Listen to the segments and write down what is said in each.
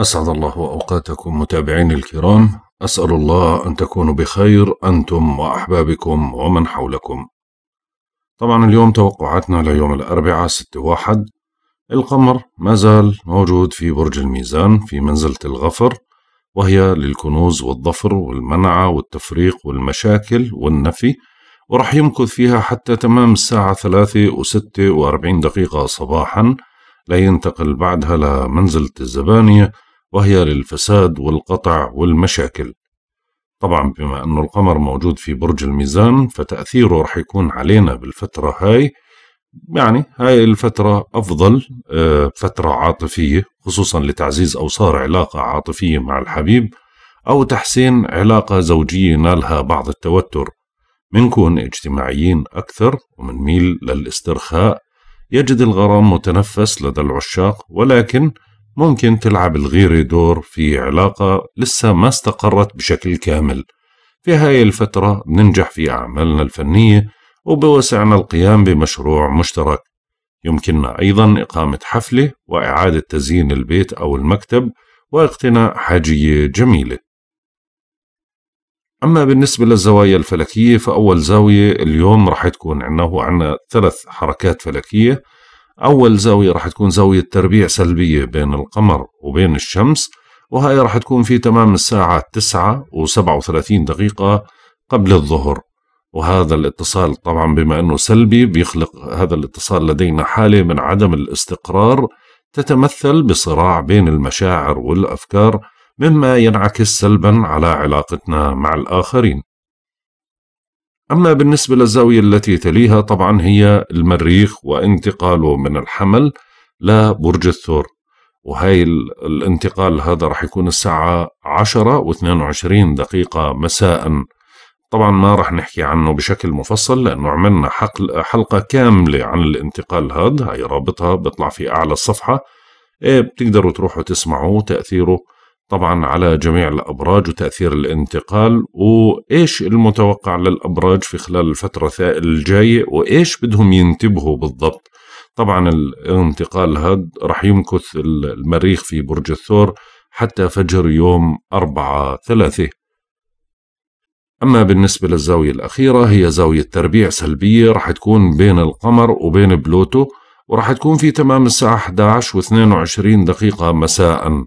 أسعد الله أوقاتكم متابعين الكرام أسأل الله أن تكونوا بخير أنتم وأحبابكم ومن حولكم طبعا اليوم توقعاتنا ليوم الأربعاء 6 واحد القمر ما زال موجود في برج الميزان في منزلة الغفر وهي للكنوز والظفر والمنعة والتفريق والمشاكل والنفي ورح يمكث فيها حتى تمام الساعة ثلاثة وستة وأربعين دقيقة صباحا لينتقل بعدها لمنزلة الزبانية وهي للفساد والقطع والمشاكل طبعا بما أنه القمر موجود في برج الميزان فتأثيره رح يكون علينا بالفترة هاي يعني هاي الفترة أفضل آه، فترة عاطفية خصوصا لتعزيز أوصار علاقة عاطفية مع الحبيب أو تحسين علاقة زوجية نالها بعض التوتر منكون اجتماعيين أكثر ميل للاسترخاء يجد الغرام متنفس لدى العشاق ولكن ممكن تلعب الغيرة دور في علاقة لسه ما استقرت بشكل كامل في هاي الفترة بننجح في أعمالنا الفنية وبوسعنا القيام بمشروع مشترك يمكننا أيضا إقامة حفلة وإعادة تزيين البيت أو المكتب واقتناء حاجية جميلة أما بالنسبة للزوايا الفلكية فأول زاوية اليوم رح تكون عنا هو عنا ثلاث حركات فلكية أول زاوية راح تكون زاوية تربيع سلبية بين القمر وبين الشمس وهي راح تكون في تمام الساعة 9 و37 دقيقة قبل الظهر وهذا الاتصال طبعا بما أنه سلبي بيخلق هذا الاتصال لدينا حالة من عدم الاستقرار تتمثل بصراع بين المشاعر والأفكار مما ينعكس سلبا على علاقتنا مع الآخرين أما بالنسبة للزاوية التي تليها طبعا هي المريخ وانتقاله من الحمل لبرج الثور وهي الانتقال هذا راح يكون الساعة 10 و22 دقيقة مساء طبعا ما راح نحكي عنه بشكل مفصل لأنه عملنا حلقة كاملة عن الانتقال هذا هي رابطها بطلع في أعلى الصفحة إيه، بتقدروا تروحوا تسمعوا تأثيره طبعا على جميع الأبراج وتأثير الانتقال وإيش المتوقع للأبراج في خلال الفترة الجاية وإيش بدهم ينتبهوا بالضبط طبعا الانتقال هاد رح يمكث المريخ في برج الثور حتى فجر يوم أربعة ثلاثة أما بالنسبة للزاوية الأخيرة هي زاوية تربيع سلبية رح تكون بين القمر وبين بلوتو ورح تكون في تمام الساعة 11 و22 دقيقة مساءً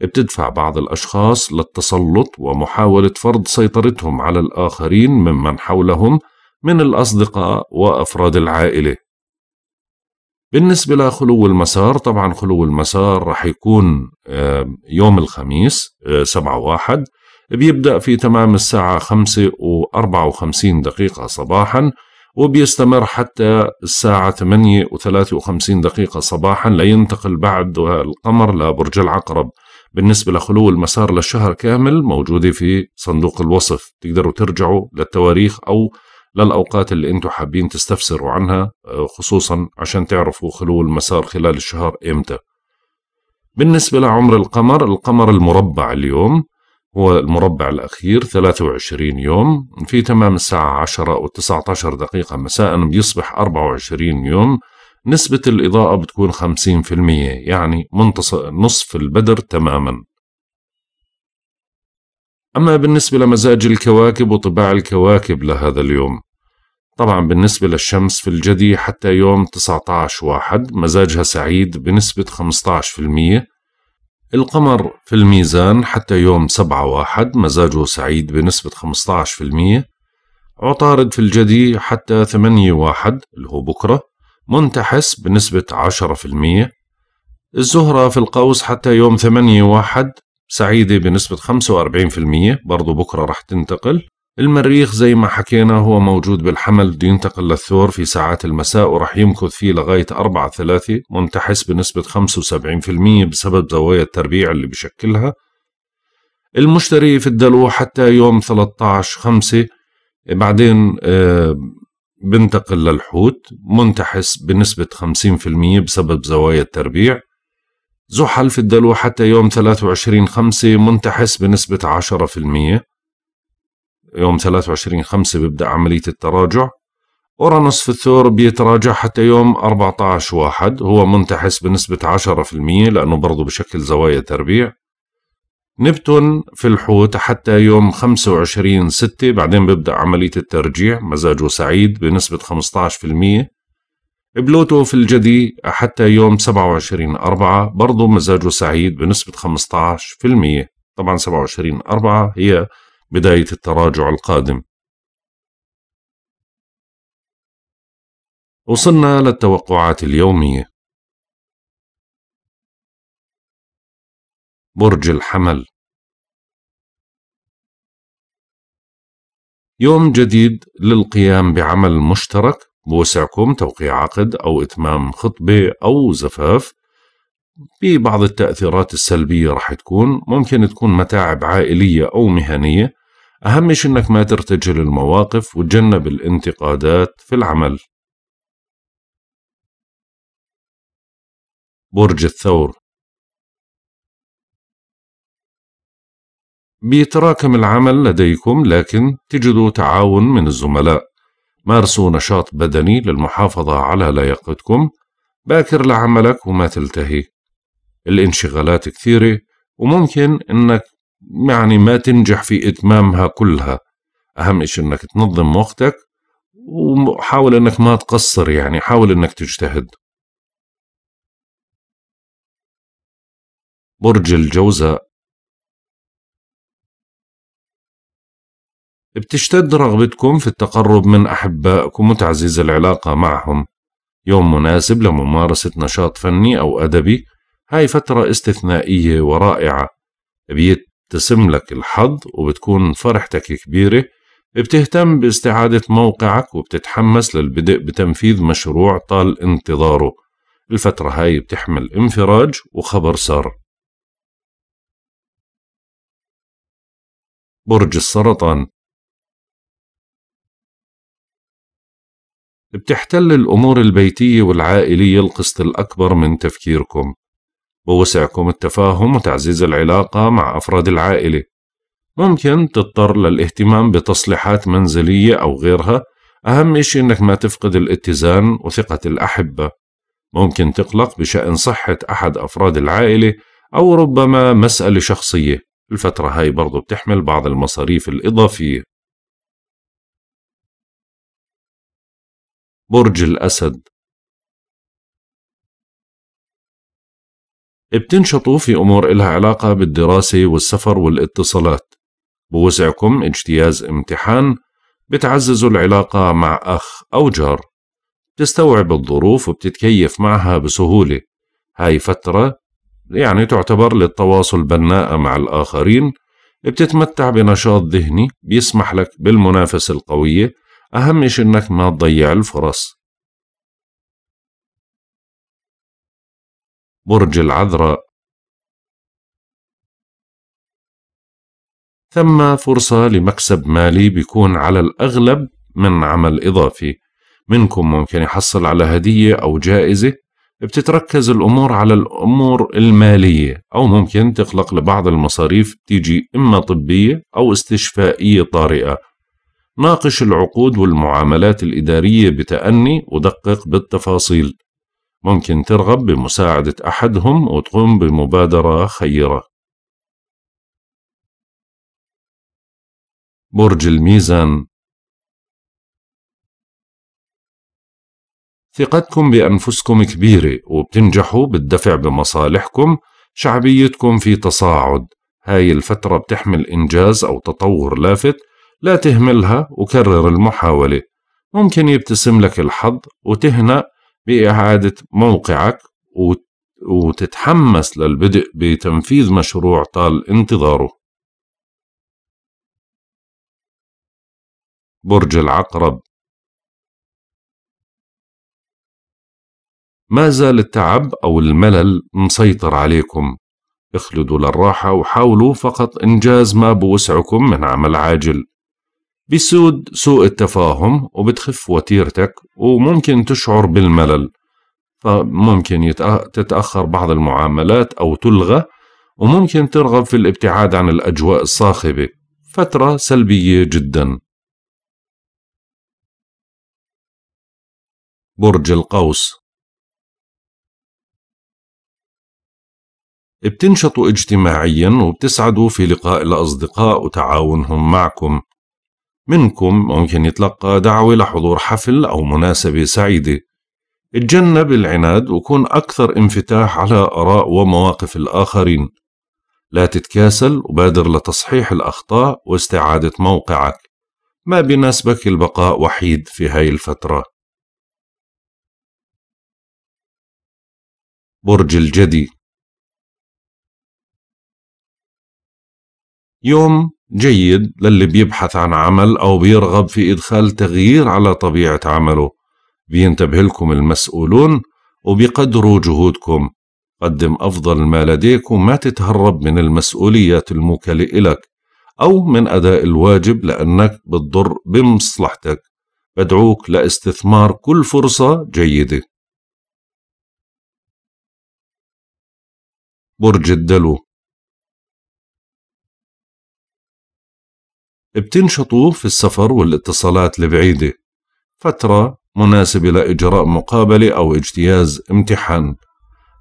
بتدفع بعض الأشخاص للتسلط ومحاولة فرض سيطرتهم على الآخرين ممن حولهم من الأصدقاء وأفراد العائلة بالنسبة لخلو المسار طبعا خلو المسار رح يكون يوم الخميس آه، سبعة واحد بيبدأ في تمام الساعة خمسة وأربعة وخمسين دقيقة صباحا وبيستمر حتى الساعة ثمانية وثلاثة وخمسين دقيقة صباحا لينتقل بعد القمر لبرج العقرب بالنسبة لخلو المسار للشهر كامل موجودة في صندوق الوصف تقدروا ترجعوا للتواريخ أو للأوقات اللي أنتم حابين تستفسروا عنها آه، خصوصا عشان تعرفوا خلو المسار خلال الشهر إمتى بالنسبة لعمر القمر القمر المربع اليوم هو المربع الأخير 23 يوم في تمام الساعة 10 و 19 دقيقة مساء بيصبح 24 يوم نسبة الإضاءة بتكون 50% يعني منتصف نصف البدر تماما أما بالنسبة لمزاج الكواكب وطباع الكواكب لهذا اليوم طبعا بالنسبة للشمس في الجدي حتى يوم 19 واحد مزاجها سعيد بنسبة 15% القمر في الميزان حتى يوم 7 واحد مزاجه سعيد بنسبة 15% عطارد في الجدي حتى 8 واحد اللي هو بكرة منتحس بنسبة 10% الزهرة في القوس حتى يوم 8 واحد سعيدة بنسبة 45% برضو بكرة رح تنتقل المريخ زي ما حكينا هو موجود بالحمل بده ينتقل للثور في ساعات المساء ورح يمكث فيه لغاية 4 3 منتحس بنسبة 75% بسبب زوايا التربيع اللي بشكلها المشتري في الدلو حتى يوم 13 5 بعدين آه، بنتقل للحوت منتحس بنسبة 50% بسبب زوايا التربيع زحل في الدلو حتى يوم 23 خمسة منتحس بنسبة 10% يوم 23 خمسة بيبدأ عملية التراجع أورانوس في الثور بيتراجع حتى يوم 14 واحد هو منتحس بنسبة 10% لأنه برضه بشكل زوايا تربيع نبتون في الحوت حتى يوم 25 6 بعدين ببدأ عملية الترجيع مزاجه سعيد بنسبة 15% بلوتو في الجدي حتى يوم 27 4 برضه مزاجه سعيد بنسبة 15% طبعا 27 4 هي بداية التراجع القادم وصلنا للتوقعات اليومية برج الحمل يوم جديد للقيام بعمل مشترك بوسعكم توقيع عقد أو إتمام خطبة أو زفاف ببعض التأثيرات السلبية رح تكون ممكن تكون متاعب عائلية أو مهنية أهم شيء أنك ما ترتجل المواقف وتجنب الانتقادات في العمل برج الثور بيتراكم العمل لديكم لكن تجدوا تعاون من الزملاء مارسوا نشاط بدني للمحافظة على لياقتكم باكر لعملك وما تلتهي الانشغالات كثيرة وممكن انك يعني ما تنجح في اتمامها كلها اهم اشي انك تنظم وقتك وحاول انك ما تقصر يعني حاول انك تجتهد برج الجوزاء بتشتد رغبتكم في التقرب من أحبائكم وتعزيز العلاقة معهم يوم مناسب لممارسة نشاط فني أو أدبي هاي فترة استثنائية ورائعة بيتسم لك الحظ وبتكون فرحتك كبيرة بتهتم باستعادة موقعك وبتتحمس للبدء بتنفيذ مشروع طال انتظاره الفترة هاي بتحمل انفراج وخبر سار برج السرطان بتحتل الأمور البيتية والعائلية القسط الأكبر من تفكيركم ووسعكم التفاهم وتعزيز العلاقة مع أفراد العائلة ممكن تضطر للاهتمام بتصليحات منزلية أو غيرها أهم إشي إنك ما تفقد الاتزان وثقة الأحبة ممكن تقلق بشأن صحة أحد أفراد العائلة أو ربما مسألة شخصية الفترة هاي برضو بتحمل بعض المصاريف الإضافية برج الأسد بتنشطوا في أمور إلها علاقة بالدراسة والسفر والاتصالات بوسعكم اجتياز امتحان بتعززوا العلاقة مع أخ أو جار بتستوعب الظروف وبتتكيف معها بسهولة هاي فترة يعني تعتبر للتواصل بناءة مع الآخرين بتتمتع بنشاط ذهني بيسمح لك بالمنافسة القوية أهم شيء إنك ما تضيع الفرص برج العذراء ثم فرصة لمكسب مالي بيكون على الأغلب من عمل إضافي منكم ممكن يحصل على هدية أو جائزة بتتركز الأمور على الأمور المالية أو ممكن تخلق لبعض المصاريف تيجي إما طبية أو استشفائية طارئة ناقش العقود والمعاملات الإدارية بتأني ودقق بالتفاصيل ممكن ترغب بمساعدة أحدهم وتقوم بمبادرة خيرة برج الميزان ثقتكم بأنفسكم كبيرة وبتنجحوا بالدفع بمصالحكم شعبيتكم في تصاعد هاي الفترة بتحمل إنجاز أو تطور لافت لا تهملها وكرر المحاولة ممكن يبتسم لك الحظ وتهنأ بإعادة موقعك وتتحمس للبدء بتنفيذ مشروع طال انتظاره برج العقرب ما زال التعب أو الملل مسيطر عليكم اخلدوا للراحة وحاولوا فقط إنجاز ما بوسعكم من عمل عاجل بيسود سوء التفاهم وبتخف وتيرتك وممكن تشعر بالملل فممكن تتأخر بعض المعاملات أو تلغى وممكن ترغب في الابتعاد عن الأجواء الصاخبة فترة سلبية جدا برج القوس بتنشطوا اجتماعيا وبتسعدوا في لقاء الأصدقاء وتعاونهم معكم منكم ممكن يتلقى دعوة لحضور حفل أو مناسبة سعيدة اتجنب العناد وكون أكثر انفتاح على آراء ومواقف الآخرين لا تتكاسل وبادر لتصحيح الأخطاء واستعادة موقعك ما بيناسبك البقاء وحيد في هاي الفترة برج الجدي يوم جيد للي بيبحث عن عمل أو بيرغب في إدخال تغيير على طبيعة عمله بينتبه لكم المسؤولون وبيقدروا جهودكم قدم أفضل ما لديك وما تتهرب من المسؤوليات الموكلة إلك أو من أداء الواجب لأنك بتضر بمصلحتك بدعوك لاستثمار كل فرصة جيدة برج الدلو بتنشطوا في السفر والاتصالات البعيدة فترة مناسبة لإجراء مقابلة أو اجتياز امتحان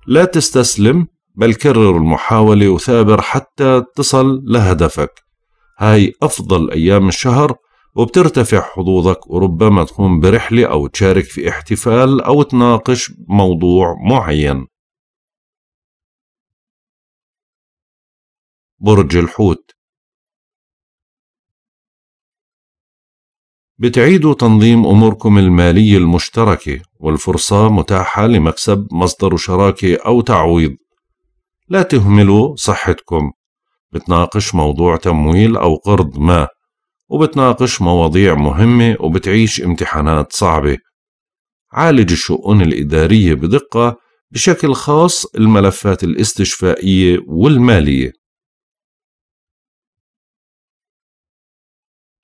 لا تستسلم بل كرر المحاولة وثابر حتى تصل لهدفك هاي أفضل أيام الشهر وبترتفع حظوظك وربما تقوم برحلة أو تشارك في احتفال أو تناقش موضوع معين برج الحوت بتعيدوا تنظيم أموركم المالية المشتركة والفرصة متاحة لمكسب مصدر شراكة أو تعويض لا تهملوا صحتكم بتناقش موضوع تمويل أو قرض ما وبتناقش مواضيع مهمة وبتعيش امتحانات صعبة عالج الشؤون الإدارية بدقة بشكل خاص الملفات الاستشفائية والمالية